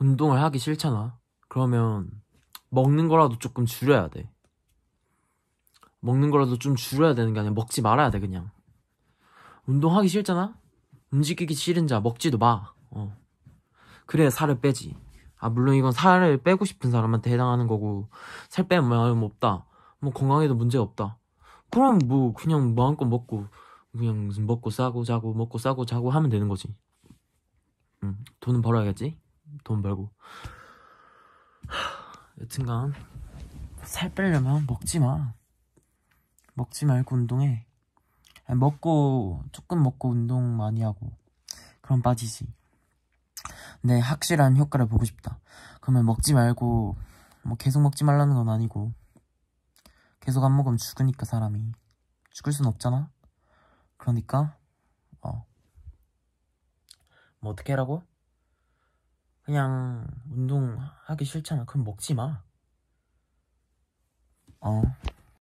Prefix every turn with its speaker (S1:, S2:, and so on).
S1: 운동을 하기 싫잖아. 그러면 먹는 거라도 조금 줄여야 돼. 먹는 거라도 좀 줄여야 되는 게 아니라 먹지 말아야 돼, 그냥. 운동하기 싫잖아? 움직이기 싫은 자, 먹지도 마. 어. 그래, 야 살을 빼지. 아, 물론 이건 살을 빼고 싶은 사람한테 해당하는 거고, 살 빼면 마음 없다. 뭐 건강에도 문제 없다. 그럼 뭐, 그냥 마음껏 먹고, 그냥 먹고 싸고 자고, 먹고 싸고 자고 하면 되는 거지. 응, 돈은 벌어야겠지? 돈 벌고 여튼간 살 빼려면 먹지 마 먹지 말고 운동해 먹고 조금 먹고 운동 많이 하고 그럼 빠지지 네 확실한 효과를 보고 싶다 그러면 먹지 말고 뭐 계속 먹지 말라는 건 아니고 계속 안 먹으면 죽으니까 사람이 죽을 순 없잖아 그러니까 어
S2: 뭐 어떻게 하라고? 그냥 운동하기 싫잖아. 그럼 먹지 마. 어.